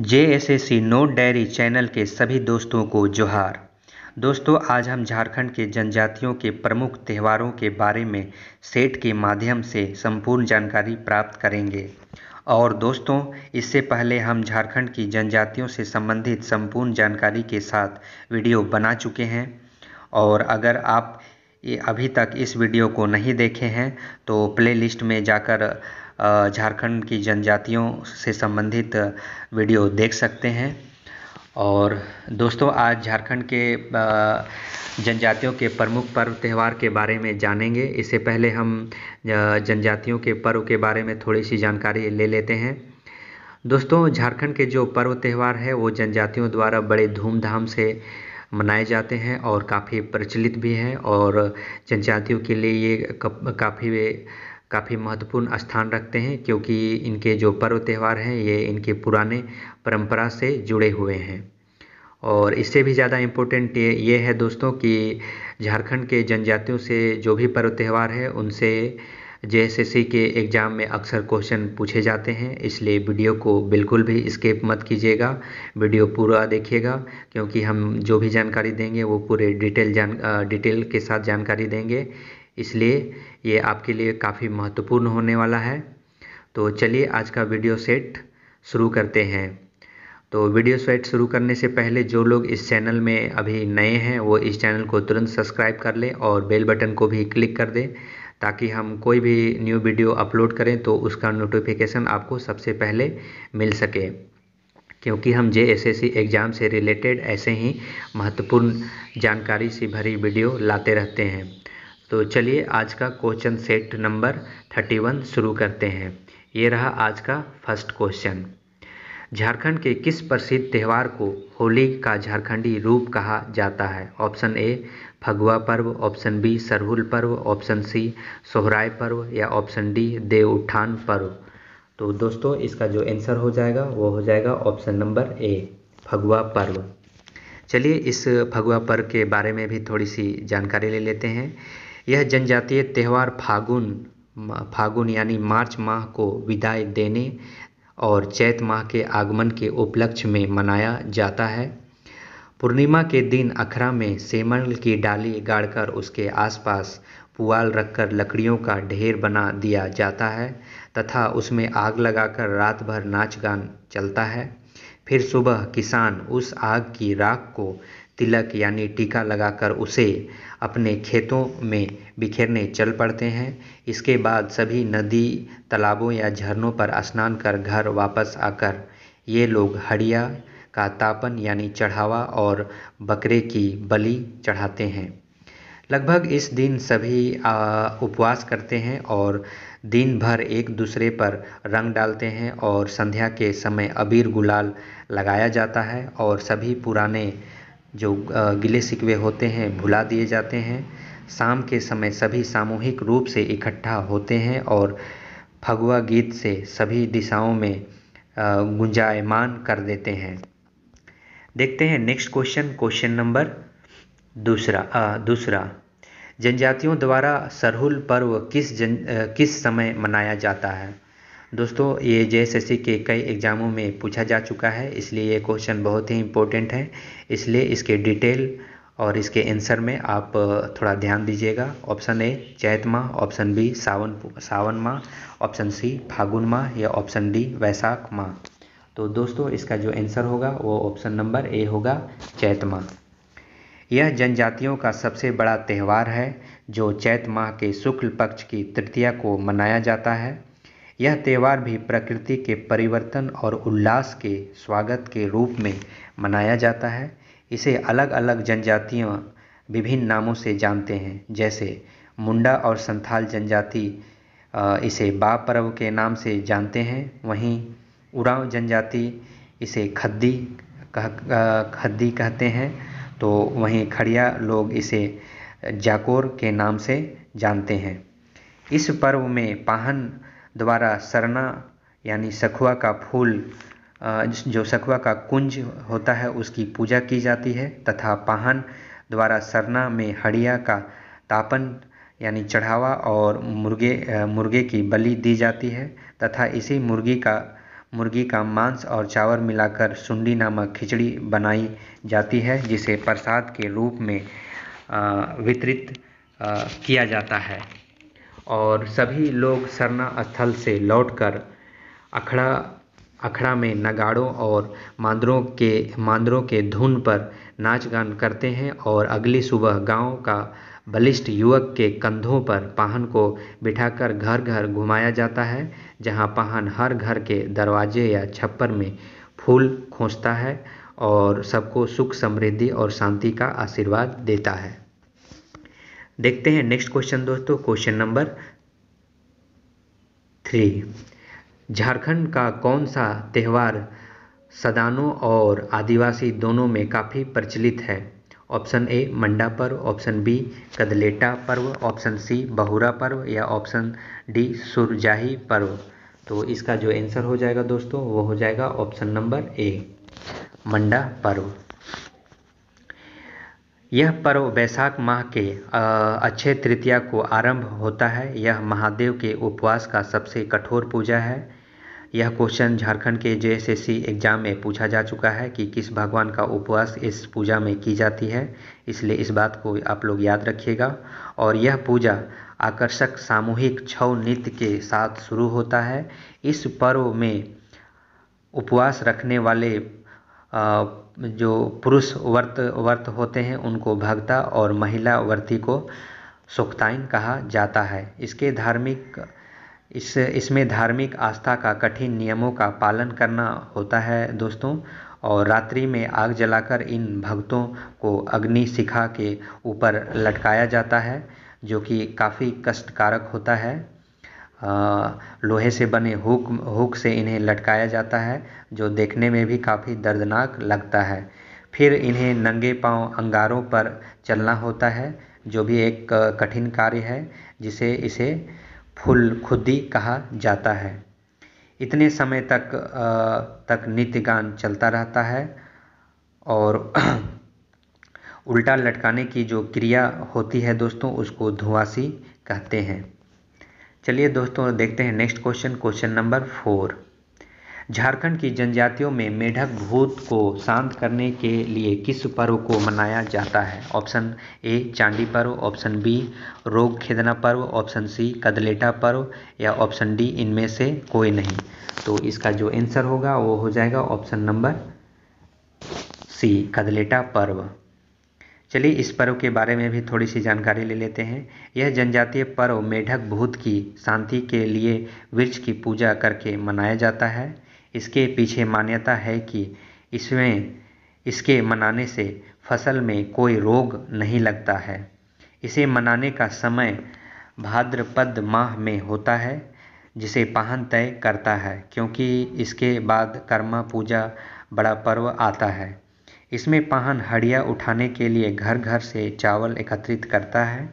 जे S S C note diary channel के सभी दोस्तों को जोहार दोस्तों आज हम झारखंड के जनजातियों के प्रमुख त्योहारों के बारे में सेट के माध्यम से संपूर्ण जानकारी प्राप्त करेंगे और दोस्तों इससे पहले हम झारखंड की जनजातियों से संबंधित संपूर्ण जानकारी के साथ वीडियो बना चुके हैं और अगर आप अभी तक इस वीडियो को नहीं देखे हैं तो प्ले में जाकर झारखंड की जनजातियों से संबंधित वीडियो देख सकते हैं और दोस्तों आज झारखंड के जनजातियों के प्रमुख पर्व त्यौहार के बारे में जानेंगे इससे पहले हम जनजातियों के पर्व के बारे में थोड़ी सी जानकारी ले लेते हैं दोस्तों झारखंड के जो पर्व त्यौहार है वो जनजातियों द्वारा बड़े धूमधाम से मनाए जाते हैं और काफ़ी प्रचलित भी हैं और जनजातियों के लिए ये काफ़ी काफ़ी महत्वपूर्ण स्थान रखते हैं क्योंकि इनके जो पर्व त्यौहार हैं ये इनके पुराने परंपरा से जुड़े हुए हैं और इससे भी ज़्यादा इम्पोर्टेंट ये ये है दोस्तों कि झारखंड के जनजातियों से जो भी पर्व त्यौहार है उनसे जे के एग्ज़ाम में अक्सर क्वेश्चन पूछे जाते हैं इसलिए वीडियो को बिल्कुल भी स्केप मत कीजिएगा वीडियो पूरा देखिएगा क्योंकि हम जो भी जानकारी देंगे वो पूरे डिटेल जान डिटेल के साथ जानकारी देंगे इसलिए ये आपके लिए काफ़ी महत्वपूर्ण होने वाला है तो चलिए आज का वीडियो सेट शुरू करते हैं तो वीडियो सेट शुरू करने से पहले जो लोग इस चैनल में अभी नए हैं वो इस चैनल को तुरंत सब्सक्राइब कर लें और बेल बटन को भी क्लिक कर दें ताकि हम कोई भी न्यू वीडियो अपलोड करें तो उसका नोटिफिकेशन आपको सबसे पहले मिल सके क्योंकि हम जे एस एग्ज़ाम से रिलेटेड ऐसे ही महत्वपूर्ण जानकारी से भरी वीडियो लाते रहते हैं तो चलिए आज का question set number thirty one शुरू करते हैं ये रहा आज का फर्स्ट क्वेश्चन झारखंड के किस प्रसिद्ध त्यौहार को होली का झारखंडी रूप कहा जाता है ऑप्शन ए फगुआ पर्व ऑप्शन बी सरहुल पर्व ऑप्शन सी सोहराय पर्व या ऑप्शन डी देव उठान पर्व तो दोस्तों इसका जो आंसर हो जाएगा वो हो जाएगा ऑप्शन नंबर ए फगुआ पर्व चलिए इस फगुआ पर्व के बारे में भी थोड़ी सी जानकारी ले लेते हैं यह जनजातीय त्यौहार फागुन फागुन यानी मार्च माह को विदाई देने और चैत माह के आगमन के उपलक्ष्य में मनाया जाता है पूर्णिमा के दिन अखरा में सेमल की डाली गाड़कर उसके आसपास पुआल रखकर लकड़ियों का ढेर बना दिया जाता है तथा उसमें आग लगाकर रात भर नाच गान चलता है फिर सुबह किसान उस आग की राख को तिलक यानी टीका लगाकर उसे अपने खेतों में बिखेरने चल पड़ते हैं इसके बाद सभी नदी तालाबों या झरनों पर स्नान कर घर वापस आकर ये लोग हड़िया का तापन यानी चढ़ावा और बकरे की बलि चढ़ाते हैं लगभग इस दिन सभी उपवास करते हैं और दिन भर एक दूसरे पर रंग डालते हैं और संध्या के समय अबीर गुलाल लगाया जाता है और सभी पुराने जो गिले सिकवे होते हैं भुला दिए जाते हैं शाम के समय सभी सामूहिक रूप से इकट्ठा होते हैं और फगुआ गीत से सभी दिशाओं में गुंजायमान कर देते हैं देखते हैं नेक्स्ट क्वेश्चन क्वेश्चन नंबर दूसरा आ, दूसरा जनजातियों द्वारा सरहुल पर्व किस जन आ, किस समय मनाया जाता है दोस्तों ये जे एस एस सी के कई एग्ज़ामों में पूछा जा चुका है इसलिए ये क्वेश्चन बहुत ही इम्पोर्टेंट है इसलिए इसके डिटेल और इसके आंसर में आप थोड़ा ध्यान दीजिएगा ऑप्शन ए चैत माह ऑप्शन बी सावन सावन माह ऑप्शन सी फागुन माह या ऑप्शन डी वैशाख माह तो दोस्तों इसका जो आंसर होगा वो ऑप्शन नंबर ए होगा चैत माह यह जनजातियों का सबसे बड़ा त्यौहार है जो चैत माह के शुक्ल पक्ष की तृतीया को मनाया जाता है यह त्यौहार भी प्रकृति के परिवर्तन और उल्लास के स्वागत के रूप में मनाया जाता है इसे अलग अलग जनजातियों विभिन्न नामों से जानते हैं जैसे मुंडा और संथाल जनजाति इसे बा पर्व के नाम से जानते हैं वहीं उड़ाँव जनजाति इसे खद्दी कह खद्दी कहते हैं तो वहीं खड़िया लोग इसे जाकोर के नाम से जानते हैं इस पर्व में पाहन द्वारा सरना यानी सखुआ का फूल जो सखुआ का कुंज होता है उसकी पूजा की जाती है तथा पाहन द्वारा सरना में हड़िया का तापन यानी चढ़ावा और मुर्गे मुर्गे की बलि दी जाती है तथा इसी मुर्गी का मुर्गी का मांस और चावल मिलाकर सुंडी नामक खिचड़ी बनाई जाती है जिसे प्रसाद के रूप में वितरित किया जाता है और सभी लोग सरना स्थल से लौटकर अखड़ा अखड़ा में नगाड़ों और मांदरों के मांदरों के धुन पर नाच गान करते हैं और अगली सुबह गांव का बलिष्ठ युवक के कंधों पर पाहन को बिठाकर घर घर घुमाया जाता है जहां पाहन हर घर के दरवाजे या छप्पर में फूल खोजता है और सबको सुख समृद्धि और शांति का आशीर्वाद देता है देखते हैं नेक्स्ट क्वेश्चन दोस्तों क्वेश्चन नंबर थ्री झारखंड का कौन सा त्यौहार सदानों और आदिवासी दोनों में काफ़ी प्रचलित है ऑप्शन ए मंडा पर्व ऑप्शन बी कदलेटा पर्व ऑप्शन सी बहुरा पर्व या ऑप्शन डी सुरजाही पर्व तो इसका जो आंसर हो जाएगा दोस्तों वो हो जाएगा ऑप्शन नंबर ए मंडा पर्व यह पर्व वैशाख माह के अक्षय तृतीया को आरंभ होता है यह महादेव के उपवास का सबसे कठोर पूजा है यह क्वेश्चन झारखंड के J S S C exam में पूछा जा चुका है कि किस भगवान का उपवास इस पूजा में की जाती है इसलिए इस बात को आप लोग याद रखिएगा और यह पूजा आकर्षक सामूहिक छव नृत्य के साथ शुरू होता है इस पर्व में उपवास रखने वाले जो पुरुष वर्त वर्त होते हैं उनको भगता और महिला वर्ती को सोक्ताइन कहा जाता है इसके धार्मिक इस इसमें धार्मिक आस्था का कठिन नियमों का पालन करना होता है दोस्तों और रात्रि में आग जलाकर इन भक्तों को अग्नि शिखा के ऊपर लटकाया जाता है जो कि काफ़ी कष्टकारक होता है लोहे से बने हुक हुक से इन्हें लटकाया जाता है जो देखने में भी काफ़ी दर्दनाक लगता है फिर इन्हें नंगे पाँव अंगारों पर चलना होता है जो भी एक कठिन कार्य है जिसे इसे फुल खुदी कहा जाता है इतने समय तक तक नित्य गान चलता रहता है और उल्टा लटकाने की जो क्रिया होती है दोस्तों उसको धुआँसी कहते हैं चलिए दोस्तों देखते हैं next question question number four Jharkhand की जनजातियों में मेढक भूत को शांत करने के लिए किस पर्व को मनाया जाता है ऑप्शन ए चांडी पर्व ऑप्शन बी रोग खेदना पर्व ऑप्शन सी कदलेटा पर्व या ऑप्शन डी इनमें से कोई नहीं तो इसका जो आंसर होगा वो हो जाएगा ऑप्शन नंबर सी कदलेटा पर्व चलिए इस पर्व के बारे में भी थोड़ी सी जानकारी ले लेते हैं यह जनजातीय पर्व मेढक भूत की शांति के लिए वृक्ष की पूजा करके मनाया जाता है इसके पीछे मान्यता है कि इसमें इसके मनाने से फसल में कोई रोग नहीं लगता है इसे मनाने का समय भाद्रपद माह में होता है जिसे पाहन तय करता है क्योंकि इसके बाद कर्मा पूजा बड़ा पर्व आता है इसमें पाहन हड़िया उठाने के लिए घर घर से चावल एकत्रित करता है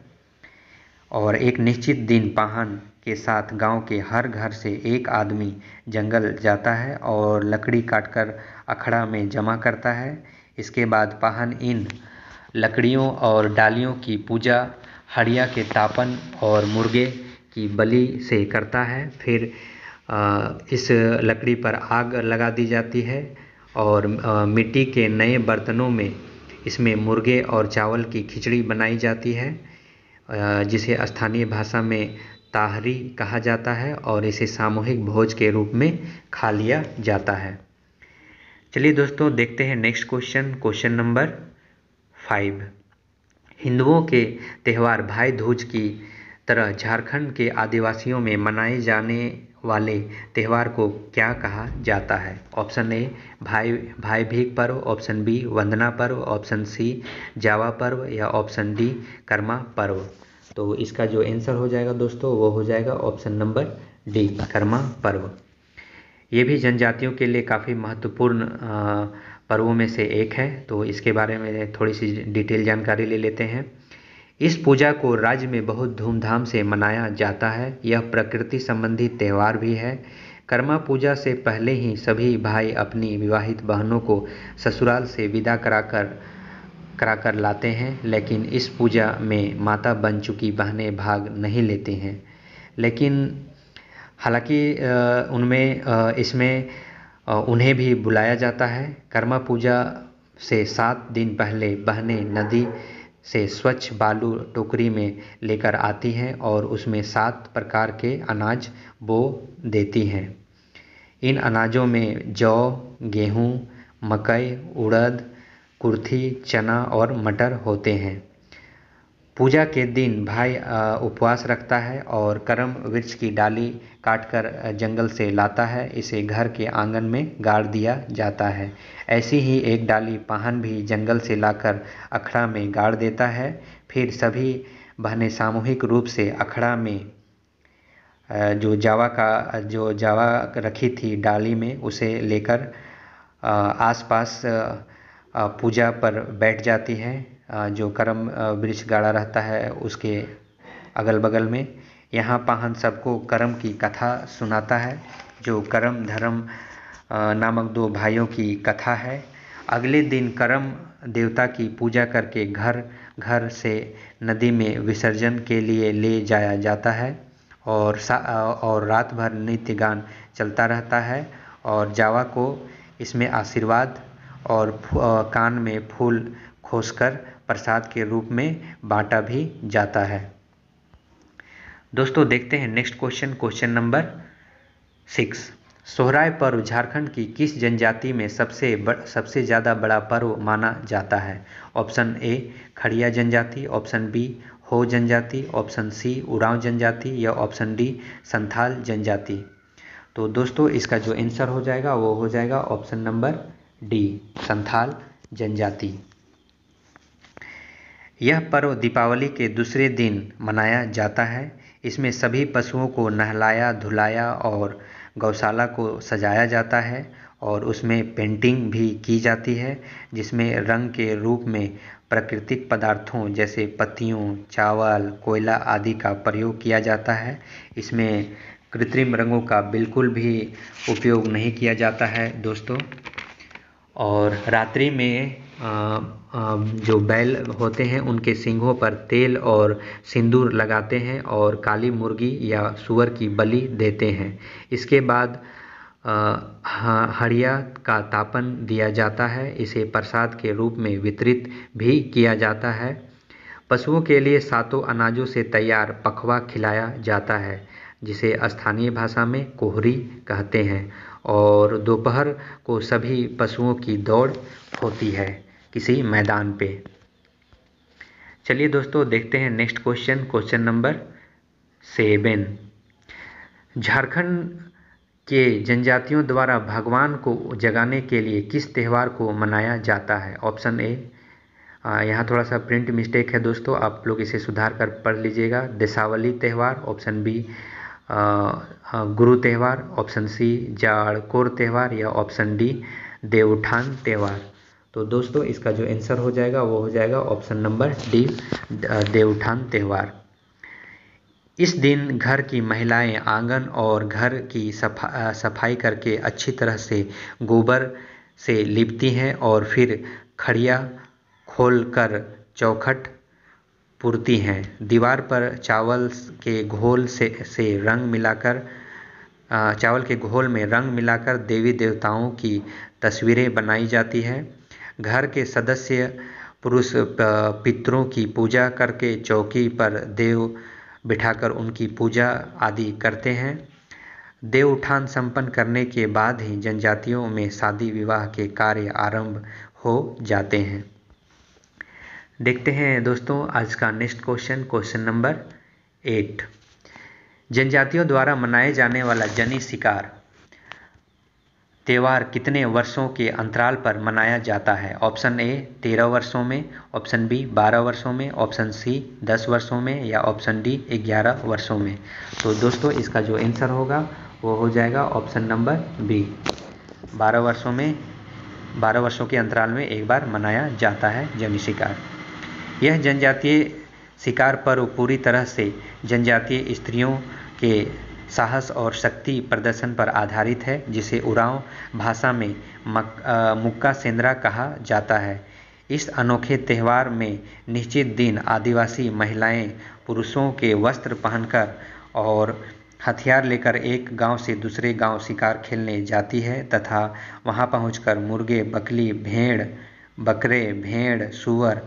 और एक निश्चित दिन पाहन के साथ गांव के हर घर से एक आदमी जंगल जाता है और लकड़ी काटकर अखड़ा में जमा करता है इसके बाद पाहन इन लकड़ियों और डालियों की पूजा हड़िया के तापन और मुर्गे की बलि से करता है फिर इस लकड़ी पर आग लगा दी जाती है और मिट्टी के नए बर्तनों में इसमें मुर्गे और चावल की खिचड़ी बनाई जाती है जिसे स्थानीय भाषा में ताहरी कहा जाता है और इसे सामूहिक भोज के रूप में खा लिया जाता है चलिए दोस्तों देखते हैं next question question number five हिंदुओं के त्यौहार भाई दूज की तरह झारखंड के आदिवासियों में मनाए जाने वाले त्यौहार को क्या कहा जाता है ऑप्शन ए भाई भाई भीख पर्व ऑप्शन बी वंदना पर्व ऑप्शन सी जावा पर्व या ऑप्शन डी कर्मा पर्व तो इसका जो आंसर हो जाएगा दोस्तों वो हो जाएगा ऑप्शन नंबर डी कर्मा पर्व ये भी जनजातियों के लिए काफ़ी महत्वपूर्ण पर्वों में से एक है तो इसके बारे में थोड़ी सी डिटेल जानकारी ले लेते हैं इस पूजा को राज्य में बहुत धूमधाम से मनाया जाता है यह प्रकृति संबंधी त्यौहार भी है कर्मा पूजा से पहले ही सभी भाई अपनी विवाहित बहनों को ससुराल से विदा कराकर कराकर लाते हैं लेकिन इस पूजा में माता बन चुकी बहनें भाग नहीं लेती हैं लेकिन हालांकि उनमें इसमें उन्हें भी बुलाया जाता है कर्मा पूजा से सात दिन पहले बहनें नदी से स्वच्छ बालू टोकरी में लेकर आती हैं और उसमें सात प्रकार के अनाज बो देती हैं इन अनाजों में जौ गेहूँ मकई उड़द कुर्थी चना और मटर होते हैं पूजा के दिन भाई उपवास रखता है और करम वृक्ष की डाली काटकर जंगल से लाता है इसे घर के आंगन में गाड़ दिया जाता है ऐसी ही एक डाली पाहन भी जंगल से लाकर अखड़ा में गाड़ देता है फिर सभी बहनें सामूहिक रूप से अखड़ा में जो जावा का जो जावा रखी थी डाली में उसे लेकर आसपास पूजा पर बैठ जाती है जो कर्म वृक्ष गाड़ा रहता है उसके अगल बगल में यहाँ पाहन सबको कर्म की कथा सुनाता है जो कर्म धर्म नामक दो भाइयों की कथा है अगले दिन कर्म देवता की पूजा करके घर घर से नदी में विसर्जन के लिए ले जाया जाता है और और रात भर नित्य गान चलता रहता है और जावा को इसमें आशीर्वाद और कान में फूल खोसकर प्रसाद के रूप में बांटा भी जाता है दोस्तों देखते हैं next question question number six Sohrai पर्व झारखंड की किस जनजाति में सबसे बड़, सबसे ज़्यादा बड़ा पर्व माना जाता है ऑप्शन ए खड़िया जनजाति ऑप्शन बी हो जनजाति ऑप्शन सी उरांव जनजाति या ऑप्शन डी संथाल जनजाति तो दोस्तों इसका जो आंसर हो जाएगा वो हो जाएगा ऑप्शन नंबर डी संथाल जनजाति यह पर्व दीपावली के दूसरे दिन मनाया जाता है इसमें सभी पशुओं को नहलाया धुलाया और गौशाला को सजाया जाता है और उसमें पेंटिंग भी की जाती है जिसमें रंग के रूप में प्राकृतिक पदार्थों जैसे पत्तियों चावल कोयला आदि का प्रयोग किया जाता है इसमें कृत्रिम रंगों का बिल्कुल भी उपयोग नहीं किया जाता है दोस्तों और रात्रि में जो बैल होते हैं उनके सिंगों पर तेल और सिंदूर लगाते हैं और काली मुर्गी या सुअर की बलि देते हैं इसके बाद हड़िया का तापन दिया जाता है इसे प्रसाद के रूप में वितरित भी किया जाता है पशुओं के लिए सातों अनाजों से तैयार पखवा खिलाया जाता है जिसे स्थानीय भाषा में कोहरी कहते हैं और दोपहर को सभी पशुओं की दौड़ होती है किसी मैदान पे चलिए दोस्तों देखते हैं next question question number seven Jharkhand के जनजातियों द्वारा भगवान को जगाने के लिए किस त्यौहार को मनाया जाता है ऑप्शन ए यहाँ थोड़ा सा प्रिंट मिस्टेक है दोस्तों आप लोग इसे सुधार कर पढ़ लीजिएगा दशावली त्यौहार ऑप्शन बी गुरु त्यौहार ऑप्शन सी जाड़कोर त्यौहार या ऑप्शन डी देवठान त्यौहार तो दोस्तों इसका जो आंसर हो जाएगा वो हो जाएगा ऑप्शन नंबर डी देवठान त्यौहार इस दिन घर की महिलाएं आंगन और घर की सफा सफाई करके अच्छी तरह से गोबर से लिपती हैं और फिर खड़िया खोलकर चौखट पुरती हैं दीवार पर चावल के घोल से से रंग मिलाकर चावल के घोल में रंग मिलाकर देवी देवताओं की तस्वीरें बनाई जाती हैं घर के सदस्य पुरुष पितरों की पूजा करके चौकी पर देव बिठाकर उनकी पूजा आदि करते हैं देव उठान संपन्न करने के बाद ही जनजातियों में शादी विवाह के कार्य आरंभ हो जाते हैं देखते हैं दोस्तों आज का next question question number eight जनजातियों द्वारा मनाए जाने वाला जनी शिकार त्यौहार कितने वर्षों के अंतराल पर मनाया जाता है ऑप्शन ए तेरह वर्षों में ऑप्शन बी बारह वर्षों में ऑप्शन सी दस वर्षों में या ऑप्शन डी ग्यारह वर्षों में तो दोस्तों इसका जो आंसर होगा वो हो जाएगा ऑप्शन नंबर बी बारह वर्षों में बारह वर्षों के अंतराल में एक बार मनाया जाता है जमी शिकार यह जनजातीय शिकार पर्व पूरी तरह से जनजातीय स्त्रियों के साहस और शक्ति प्रदर्शन पर आधारित है जिसे उरांव भाषा में मुक्का सेंद्रा कहा जाता है इस अनोखे त्यौहार में निश्चित दिन आदिवासी महिलाएं पुरुषों के वस्त्र पहनकर और हथियार लेकर एक गांव से दूसरे गांव शिकार खेलने जाती है तथा वहां पहुंचकर मुर्गे बकली भेड़ बकरे भेड़ सुअर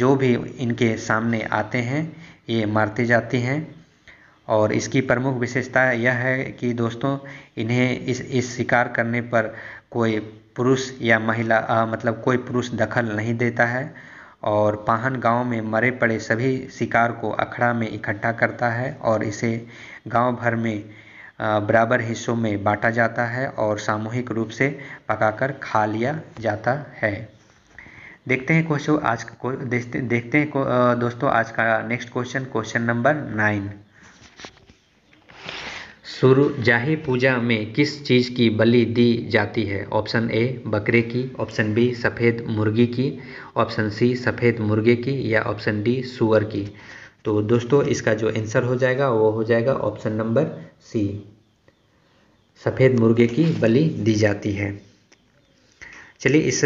जो भी इनके सामने आते हैं ये मारते जाती हैं और इसकी प्रमुख विशेषता यह है कि दोस्तों इन्हें इस इस शिकार करने पर कोई पुरुष या महिला मतलब कोई पुरुष दखल नहीं देता है और पाहन गांव में मरे पड़े सभी शिकार को अखड़ा में इकट्ठा करता है और इसे गांव भर में बराबर हिस्सों में बांटा जाता है और सामूहिक रूप से पकाकर खा लिया जाता है देखते हैं क्वेश्चन आज को देखते हैं दोस्तों आज का next question question number nine जाही पूजा में किस चीज़ की बलि दी जाती है ऑप्शन ए बकरे की ऑप्शन बी सफ़ेद मुर्गी की ऑप्शन सी सफ़ेद मुर्गे की या ऑप्शन डी सुअर की तो दोस्तों इसका जो आंसर हो जाएगा वो हो जाएगा ऑप्शन नंबर सी सफ़ेद मुर्गे की बलि दी जाती है चलिए इस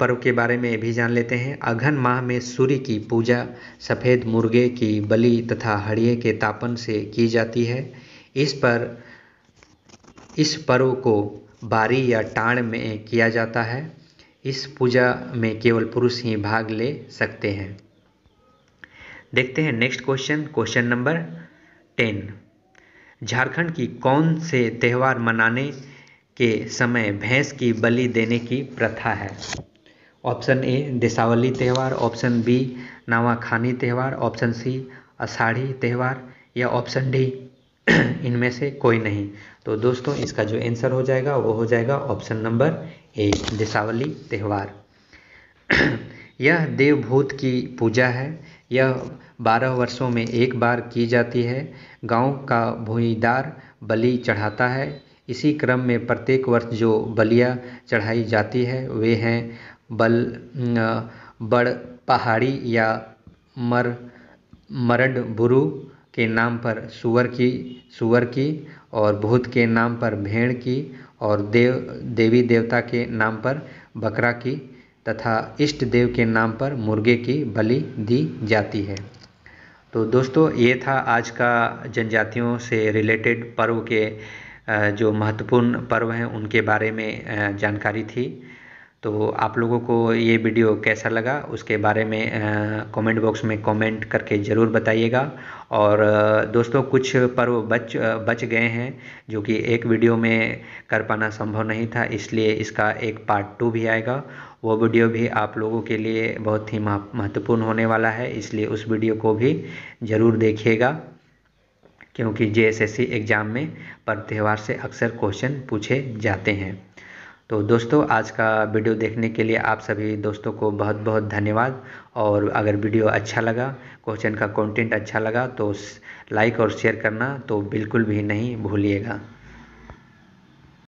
पर्व के बारे में भी जान लेते हैं अघन माह में सूर्य की पूजा सफ़ेद मुर्गे की बलि तथा हड़िए के तापन से की जाती है इस पर इस पर्व को बारी या टाँड़ में किया जाता है इस पूजा में केवल पुरुष ही भाग ले सकते हैं देखते हैं next question question number ten Jharkhand की कौन से त्यौहार मनाने के समय भैंस की बलि देने की प्रथा है ऑप्शन ए देसावली त्यौहार ऑप्शन बी नवाखानी त्यौहार ऑप्शन सी अषाढ़ी त्यौहार या ऑप्शन डी इनमें से कोई नहीं तो दोस्तों इसका जो आंसर हो जाएगा वो हो जाएगा ऑप्शन नंबर ए दिशावली त्यौहार यह देवभूत की पूजा है यह बारह वर्षों में एक बार की जाती है गांव का भूईदार बलि चढ़ाता है इसी क्रम में प्रत्येक वर्ष जो बलिया चढ़ाई जाती है वे हैं बल बड़ पहाड़ी या मर मरड बुरु के नाम पर सुअर की सुअर की और भूत के नाम पर भेड़ की और देव देवी देवता के नाम पर बकरा की तथा इष्ट देव के नाम पर मुर्गे की बलि दी जाती है तो दोस्तों ये था आज का जनजातियों से रिलेटेड पर्व के जो महत्वपूर्ण पर्व हैं उनके बारे में जानकारी थी तो आप लोगों को ये वीडियो कैसा लगा उसके बारे में कमेंट बॉक्स में कमेंट करके ज़रूर बताइएगा और दोस्तों कुछ पर्व बच बच गए हैं जो कि एक वीडियो में कर पाना संभव नहीं था इसलिए इसका एक पार्ट टू भी आएगा वो वीडियो भी आप लोगों के लिए बहुत ही महत्वपूर्ण होने वाला है इसलिए उस वीडियो को भी ज़रूर देखिएगा क्योंकि जे एग्ज़ाम में पर्व त्यौहार से अक्सर क्वेश्चन पूछे जाते हैं तो दोस्तों आज का वीडियो देखने के लिए आप सभी दोस्तों को बहुत बहुत धन्यवाद और अगर वीडियो अच्छा लगा क्वेश्चन का कंटेंट अच्छा लगा तो लाइक और शेयर करना तो बिल्कुल भी नहीं भूलिएगा